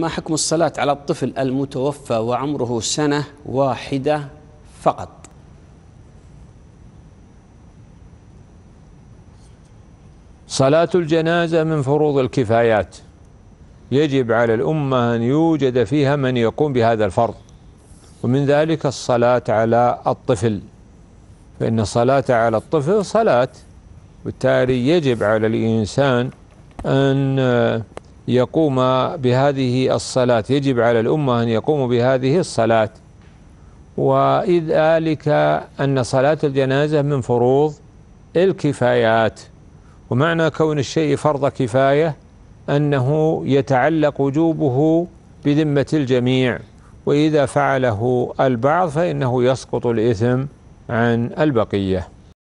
ما حكم الصلاة على الطفل المتوفى وعمره سنة واحدة فقط صلاة الجنازة من فروض الكفايات يجب على الأمة أن يوجد فيها من يقوم بهذا الفرض ومن ذلك الصلاة على الطفل فإن الصلاة على الطفل صلاة بالتالي يجب على الإنسان أن يقوم بهذه الصلاة يجب على الأمة أن يقوموا بهذه الصلاة وإذ ذلك أن صلاة الجنازة من فروض الكفايات ومعنى كون الشيء فرض كفاية أنه يتعلق وجوبه بذمة الجميع وإذا فعله البعض فإنه يسقط الإثم عن البقية